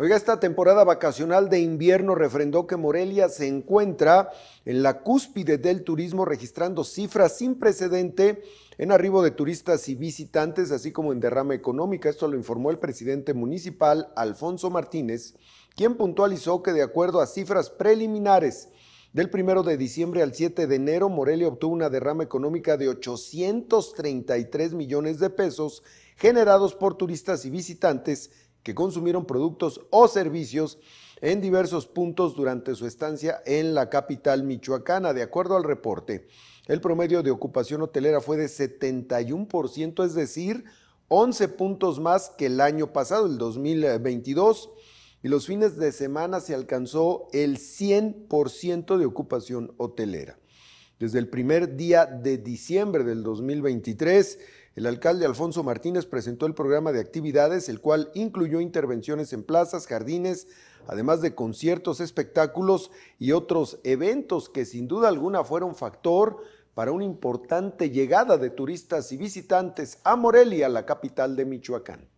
Oiga, esta temporada vacacional de invierno refrendó que Morelia se encuentra en la cúspide del turismo registrando cifras sin precedente en arribo de turistas y visitantes, así como en derrama económica. Esto lo informó el presidente municipal Alfonso Martínez, quien puntualizó que de acuerdo a cifras preliminares, del 1 de diciembre al 7 de enero, Morelia obtuvo una derrama económica de 833 millones de pesos generados por turistas y visitantes, que consumieron productos o servicios en diversos puntos durante su estancia en la capital michoacana. De acuerdo al reporte, el promedio de ocupación hotelera fue de 71%, es decir, 11 puntos más que el año pasado, el 2022, y los fines de semana se alcanzó el 100% de ocupación hotelera. Desde el primer día de diciembre del 2023, el alcalde Alfonso Martínez presentó el programa de actividades, el cual incluyó intervenciones en plazas, jardines, además de conciertos, espectáculos y otros eventos que sin duda alguna fueron factor para una importante llegada de turistas y visitantes a Morelia, la capital de Michoacán.